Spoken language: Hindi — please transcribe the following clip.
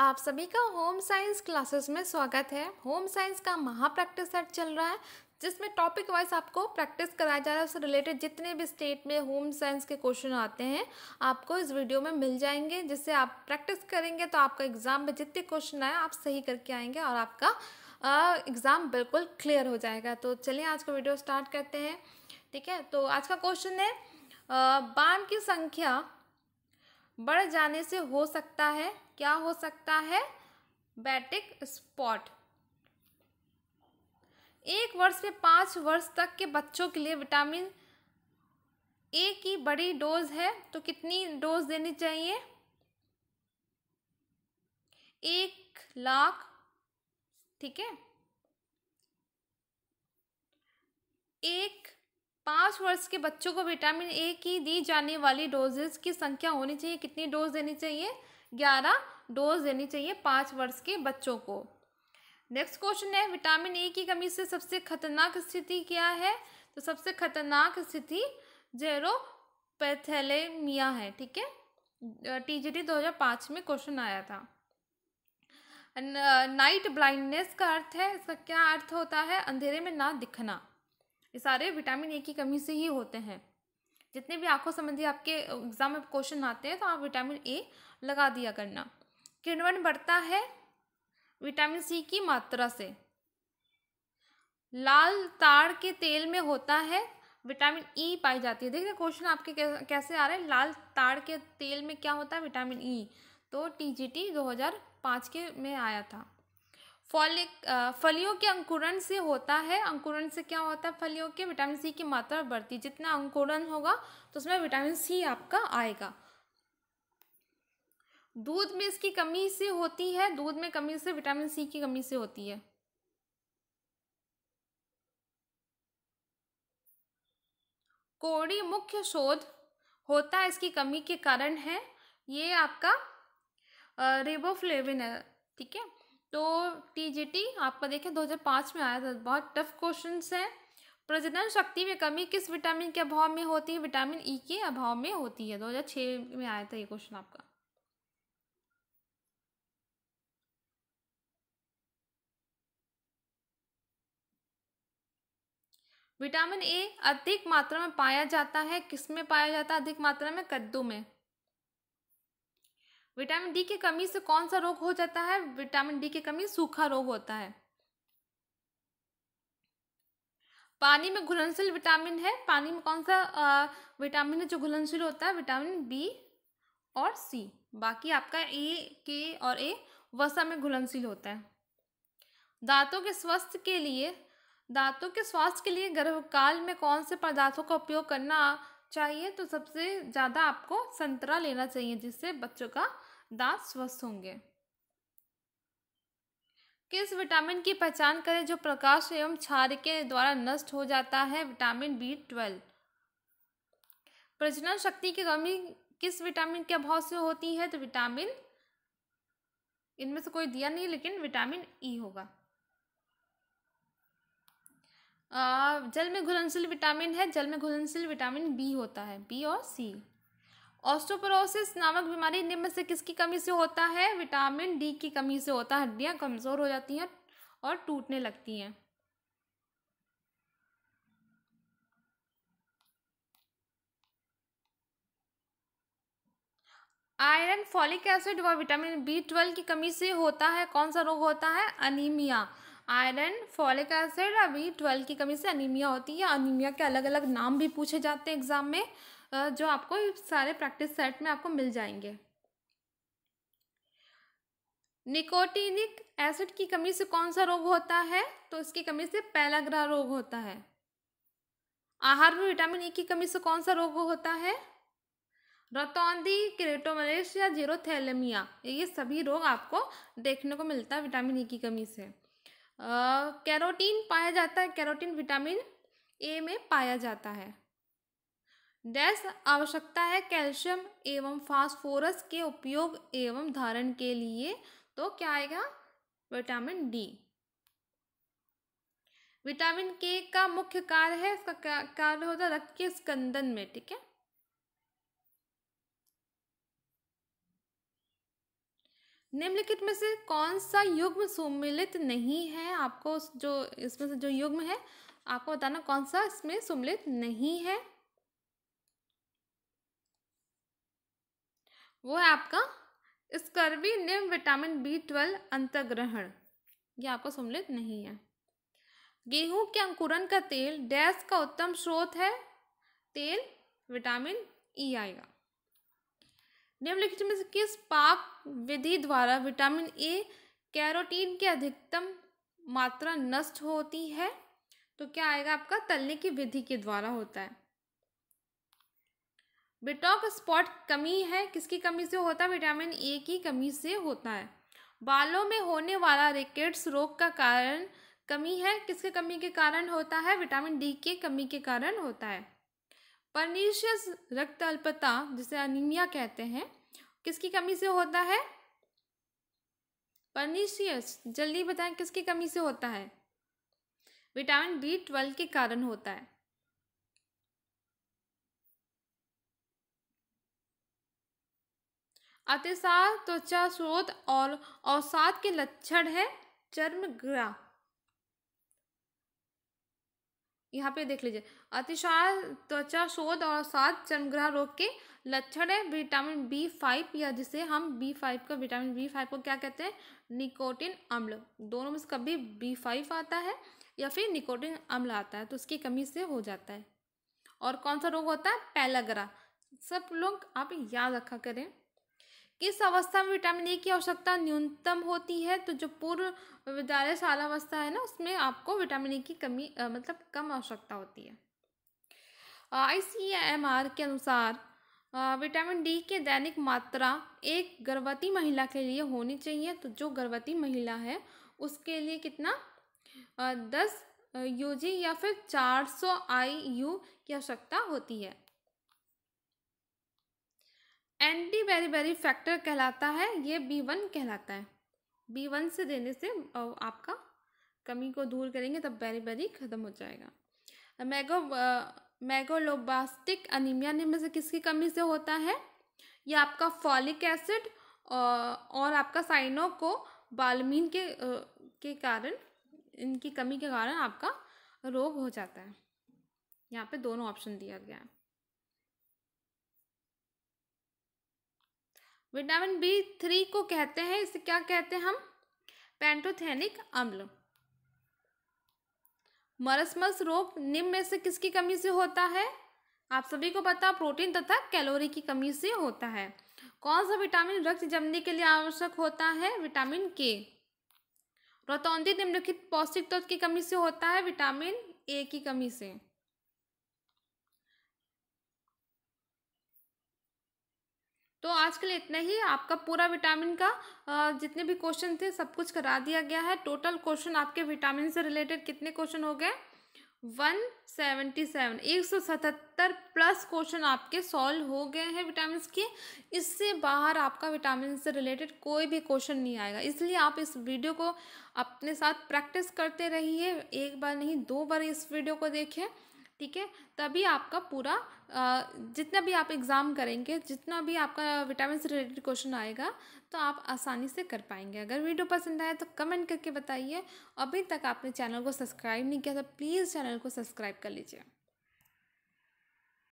आप सभी का होम साइंस क्लासेस में स्वागत है होम साइंस का महा प्रैक्टिस सेट चल रहा है जिसमें टॉपिक वाइज आपको प्रैक्टिस कराया जा रहा है उससे रिलेटेड जितने भी स्टेट में होम साइंस के क्वेश्चन आते हैं आपको इस वीडियो में मिल जाएंगे जिससे आप प्रैक्टिस करेंगे तो आपका एग्ज़ाम में जितने क्वेश्चन आए आप सही करके आएंगे और आपका एग्ज़ाम बिल्कुल क्लियर हो जाएगा तो चलिए आज का वीडियो स्टार्ट करते हैं ठीक है तो आज का क्वेश्चन है बाण की संख्या बढ़ जाने से हो सकता है क्या हो सकता है बैटिक स्पॉट एक वर्ष से पाँच वर्ष तक के बच्चों के लिए विटामिन ए की बड़ी डोज है तो कितनी डोज देनी चाहिए एक लाख ठीक है एक पाँच वर्ष के बच्चों को विटामिन ए की दी जाने वाली डोजेज की संख्या होनी चाहिए कितनी डोज देनी चाहिए ग्यारह डोज देनी चाहिए पाँच वर्ष के बच्चों को नेक्स्ट क्वेश्चन है विटामिन ए की कमी से सबसे खतरनाक स्थिति क्या है तो सबसे खतरनाक स्थिति जेरोपैथेलेमिया है ठीक है टीजीटी 2005 में क्वेश्चन आया था नाइट ब्लाइंडनेस का अर्थ है इसका क्या अर्थ होता है अंधेरे में ना दिखना ये सारे विटामिन ए की कमी से ही होते हैं जितने भी आँखों संबंधी आपके एग्ज़ाम में क्वेश्चन आते हैं तो आप विटामिन ए लगा दिया करना किण्वन बढ़ता है विटामिन सी की मात्रा से लाल ताड़ के तेल में होता है विटामिन ई e पाई जाती है देखिए क्वेश्चन आपके कैसे आ रहे हैं लाल ताड़ के तेल में क्या होता है विटामिन ई e. तो हज़ार पाँच के में आया था फॉलिक फलियों के अंकुरण से होता है अंकुरण से क्या होता है फलियों के विटामिन सी की मात्रा बढ़ती जितना अंकुरण होगा तो उसमें विटामिन सी आपका आएगा दूध में इसकी कमी से होती है दूध में कमी से विटामिन सी की कमी से होती है कोड़ी मुख्य शोध होता है इसकी कमी के कारण है ये आपका रिबोफ्लेविन है ठीक है तो टीजीटी आपका देखें 2005 में आया था बहुत टफ क्वेश्चन है प्रजनन शक्ति में कमी किस विटामिन के अभाव में होती है विटामिन ई e के अभाव में होती है 2006 में आया था ये क्वेश्चन आपका विटामिन ए अधिक मात्रा में पाया जाता है किस में पाया जाता है अधिक मात्रा में कद्दू में विटामिन डी की कमी से कौन सा रोग हो जाता है विटामिन डी की कमी सूखा रोग होता है पानी में घुलनशील विटामिन है पानी में कौन सा आ, विटामिन है जो घुलनशील होता है विटामिन बी और सी बाकी आपका ए के और ए वसा में घुलनशील होता है दांतों के स्वास्थ्य के लिए दांतों के स्वास्थ्य के लिए गर्भकाल में कौन से पदार्थों का उपयोग करना चाहिए तो सबसे ज़्यादा आपको संतरा लेना चाहिए जिससे बच्चों का दांत स्वस्थ होंगे किस विटामिन की पहचान करें जो प्रकाश एवं क्षार के द्वारा नष्ट हो जाता है विटामिन बी ट्वेल्व प्रजनन शक्ति की कमी किस विटामिन के अभाव से होती है तो विटामिन इनमें से कोई दिया नहीं लेकिन विटामिन ई e होगा जल में घुलनशील विटामिन है जल में घुलनशील विटामिन बी होता है बी और सी ऑस्टोपोरोसिस नामक बीमारी निम्न से किसकी कमी से होता है विटामिन डी की कमी से होता है हड्डियाँ कमज़ोर हो जाती हैं और टूटने लगती हैं आयरन फॉलिक एसिड व विटामिन बी ट्वेल्व की कमी से होता है कौन सा रोग होता है अनीमिया आयरन फॉलिक एसिड अभी ट्वेल्व की कमी से अनिमिया होती है अनिमिया के अलग अलग नाम भी पूछे जाते हैं एग्ज़ाम में जो आपको सारे प्रैक्टिस सेट में आपको मिल जाएंगे निकोटिनिक एसिड की कमी से कौन सा रोग होता है तो इसकी कमी से पहला ग्रह रोग होता है आहार में विटामिन ई e की कमी से कौन सा रोग होता है रतौंदी क्रेटोमलेशिया जीरोथैलेमिया ये सभी रोग आपको देखने को मिलता है विटामिन ई e की कमी से कैरोटीन पाया जाता है कैरोटीन विटामिन ए में पाया जाता है डैश आवश्यकता है कैल्शियम एवं फास्फोरस के उपयोग एवं धारण के लिए तो क्या आएगा विटामिन डी विटामिन के का मुख्य कार्य है इसका कार्य होता है रक्त के स्कंदन में ठीक है निम्नलिखित में से कौन सा युग्म सुमिलित नहीं है आपको जो इसमें से जो युग्म है आपको बताना कौन सा इसमें सुमिलित नहीं है वो है आपका स्कर्वी निम्न विटामिन बी ट्वेल्व अंतग्रहण ये आपको सुमिलित नहीं है गेहूं के अंकुरन का तेल डैश का उत्तम स्रोत है तेल विटामिन ई आएगा निम्नलिखित में से किस पाक विधि द्वारा विटामिन ए कैरोटीन की अधिकतम मात्रा नष्ट होती है तो क्या आएगा आपका तलने की विधि के द्वारा होता है बिटॉक स्पॉट कमी है किसकी कमी से होता है विटामिन ए की कमी से होता है बालों में होने वाला रिकेट्स रोग का कारण कमी है किसके कमी के कारण होता है विटामिन डी के कमी के कारण होता है परनीशियस रक्त अल्पता जिसे अनिमिया कहते हैं किसकी कमी से होता है परनीशियस जल्दी बताएं किसकी कमी से होता है विटामिन बी ट्वेल्व के कारण होता है अतिसार त्वचा स्रोत और अवसाद के लक्षण है चर्म ग्राह यहाँ पे देख लीजिए अतिसार त्वचा शोध और सात चर्मग्रह रोग के लक्षण है विटामिन बी फाइव या जिसे हम बी फाइव का विटामिन बी फाइव को क्या कहते हैं निकोटिन अम्ल दोनों में से कभी बी फाइव आता है या फिर निकोटिन अम्ल आता है तो उसकी कमी से हो जाता है और कौन सा रोग होता है पैलाग्रा सब लोग आप याद रखा करें किस अवस्था में विटामिन ए की आवश्यकता न्यूनतम होती है तो जो पूर्व विद्यालय शाला अवस्था है ना उसमें आपको विटामिन ए की कमी आ, मतलब कम आवश्यकता होती है आई सी एम आर के अनुसार विटामिन डी के दैनिक मात्रा एक गर्भवती महिला के लिए होनी चाहिए तो जो गर्भवती महिला है उसके लिए कितना दस यूजी या फिर चार सौ आई यू की आवश्यकता होती है एंटी वेरीबेरी फैक्टर कहलाता है ये बी वन कहलाता है बी वन से देने से आपका कमी को दूर करेंगे तब बेरी ख़त्म हो जाएगा मैगो मैगोलोबास्टिक अनिमिया निम्न से किसकी कमी से होता है ये आपका फॉलिक एसिड और आपका साइनो को बालमीन के के कारण इनकी कमी के कारण आपका रोग हो जाता है यहाँ पे दोनों ऑप्शन दिया गया है विटामिन बी थ्री को कहते हैं इसे क्या कहते हैं हम पेंटोथेनिक अम्ल मरसमस रोग निम्न में से किसकी कमी से होता है आप सभी को पता प्रोटीन तथा कैलोरी की कमी से होता है कौन सा विटामिन रक्त जमने के लिए आवश्यक होता है विटामिन के रतौंदी निम्नलिखित पौष्टिक तत्व की कमी से होता है विटामिन ए की कमी से तो आज के लिए इतना ही आपका पूरा विटामिन का जितने भी क्वेश्चन थे सब कुछ करा दिया गया है टोटल क्वेश्चन आपके विटामिन से रिलेटेड कितने क्वेश्चन हो गए वन सेवेंटी सेवन एक सौ सतहत्तर प्लस क्वेश्चन आपके सॉल्व हो गए हैं विटामिन के इससे बाहर आपका विटामिन से रिलेटेड कोई भी क्वेश्चन नहीं आएगा इसलिए आप इस वीडियो को अपने साथ प्रैक्टिस करते रहिए एक बार नहीं दो बार इस वीडियो को देखें ठीक है तभी आपका पूरा जितना भी आप एग्ज़ाम करेंगे जितना भी आपका विटामिन से रिलेटेड क्वेश्चन आएगा तो आप आसानी से कर पाएंगे अगर वीडियो पसंद आए तो कमेंट करके बताइए अभी तक आपने चैनल को सब्सक्राइब नहीं किया तो प्लीज़ चैनल को सब्सक्राइब कर लीजिए